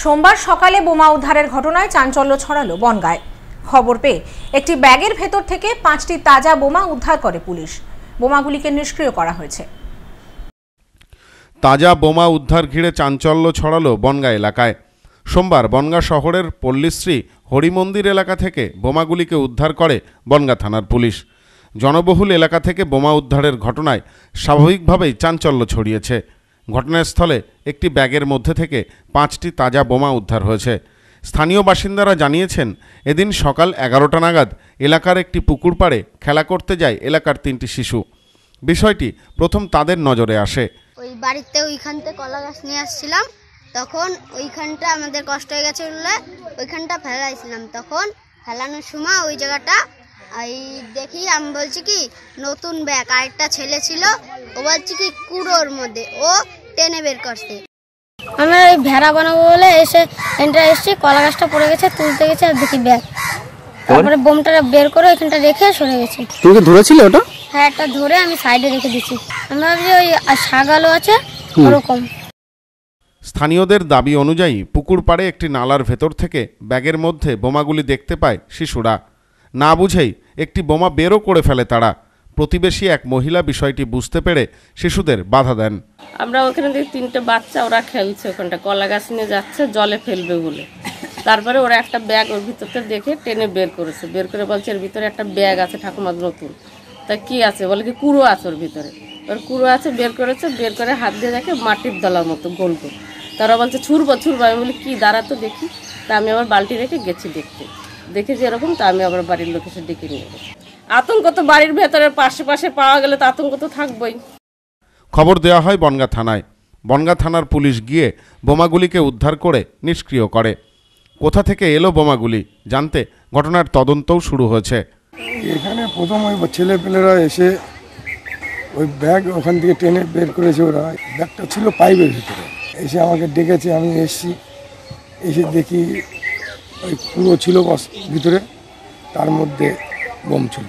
সোমবার সকালে বোমা উদ্ধারের ঘটনায় চাঞ্চল্য ছড়ালো বনগায় খবর পেয়ে একটি ব্যাগের ভেতর থেকে পাঁচটি তাজা বোমা উদ্ধার করে পুলিশ বোমাগুলিকে নিষ্ক্রিয় করা হয়েছে তাজা বোমা উদ্ধার ঘিরে চাঞ্চল্য ছড়ালো বনগা এলাকায় সোমবার বনগা শহরের পল্লীশ্রী হরিমন্দির এলাকা থেকে বোমাগুলিকে উদ্ধার করে বনগা থানার পুলিশ জনবহুল এলাকা থেকে বোমা উদ্ধারের ঘটনায় স্বাভাবিকভাবেই চাঞ্চল্য ছড়িয়েছে ঘটনাস্থলে একটি ব্যাগের মধ্যে থেকে পাঁচটি তাজা বোমা উদ্ধার হয়েছে স্থানীয় বাসিন্দারা জানিয়েছেন এদিন সকাল এগারোটা নাগাদ এলাকার একটি পুকুর পাড়ে খেলা করতে যায় এলাকার তিনটি শিশু বিষয়টি প্রথম তাদের নজরে আসে ওই বাড়িতে ওইখানতে কলা গাছ নিয়ে আসছিলাম তখন ওইখানটা আমাদের কষ্ট হয়ে গেছে বলে ওইখানটা ফেলাইছিলাম তখন ফেলানোর সময় ওই জায়গাটা এই দেখি আমি বলছি কি নতুন ব্যাগ আরেকটা ছেলে ছিল ও বলছি কি কুড়োর মধ্যে ও টেনে বের করছে আমরা ওই ভেড়া বানাবো বলে এসে এনটা এসছি কলা গাছটা পড়ে গেছে তুলতে গেছে আর দেখি ব্যাগ তারপরে বোমটা বের করে ওইখানটা রেখে সরে গেছে তুমি ধরেছিল ওটা হ্যাঁ একটা ধরে আমি সাইডে রেখে দিচ্ছি আমরা ভাবছি ওই শাগালো আছে ওরকম স্থানীয়দের দাবি অনুযায়ী পুকুর পাড়ে একটি নালার ভেতর থেকে ব্যাগের মধ্যে বোমাগুলি দেখতে পায় শিশুরা না বুঝেই একটি বোমা বেরও করে ফেলে তারা প্রতিবেশী এক মহিলা বিষয়টি বুঝতে পেরে শিশুদের বাধা দেন আমরা ওখানে দেখি তিনটে বাচ্চা ওরা খেলছে ওখানটা কলা গাছ নিয়ে যাচ্ছে জলে ফেলবে বলে তারপরে ওরা একটা ব্যাগ ওর ভিতরতে দেখে টেনে বের করেছে বের করে বলছে এর ভিতরে একটা ব্যাগ আছে ঠাকুমার নতুন তা কি আছে বলে কি কুড়ো আছে ওর ভিতরে ওর কুড়ো আছে বের করেছে বের করে হাত দিয়ে দেখে মাটির দলার মতো গোল করে তারা বলছে ছুড়বো ছুড়বো আমি বলি কী দাঁড়া তো দেখি তা আমি আবার বালতি রেখে গেছি দেখতে দেখে যেরকম এরকম তা আমি আবার বাড়ির লোক এসে ডেকে নিয়ে গেছি আতঙ্ক তো বাড়ির ভেতরে পাশে পাশে পাওয়া গেলে তো আতঙ্ক তো থাকবই খবর দেওয়া হয় বনগা থানায় বনগা থানার পুলিশ গিয়ে বোমাগুলিকে উদ্ধার করে নিষ্ক্রিয় করে কোথা থেকে এলো বোমাগুলি জানতে ঘটনার তদন্তও শুরু হয়েছে এখানে প্রথম ওই ছেলেপেলেরা এসে ওই ব্যাগ ওখান থেকে টেনে বের করেছে ওরা ব্যাগটা ছিল পাইপের ভিতরে এসে আমাকে ডেকেছে আমি এসছি এসে দেখি ওই পুরো ছিল ভিতরে তার মধ্যে বোম ছিল